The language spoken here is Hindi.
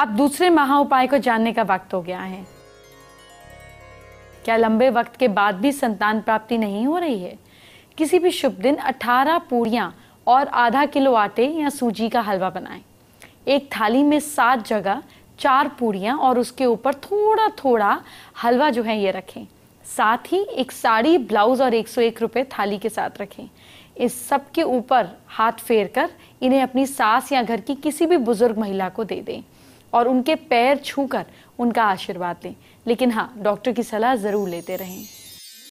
अब दूसरे महा उपाय को जानने का वक्त हो गया है क्या लंबे वक्त के बाद भी संतान प्राप्ति नहीं हो रही है किसी भी शुभ दिन 18 पूड़ियाँ और आधा किलो आटे या सूजी का हलवा बनाएं। एक थाली में सात जगह चार पूड़िया और उसके ऊपर थोड़ा थोड़ा हलवा जो है ये रखें साथ ही एक साड़ी ब्लाउज और 101 रुपए थाली के साथ रखें इस सब के ऊपर हाथ फेर कर इन्हें अपनी सास या घर की किसी भी बुजुर्ग महिला को दे दें और उनके पैर छूकर उनका आशीर्वाद लें लेकिन हाँ डॉक्टर की सलाह ज़रूर लेते रहें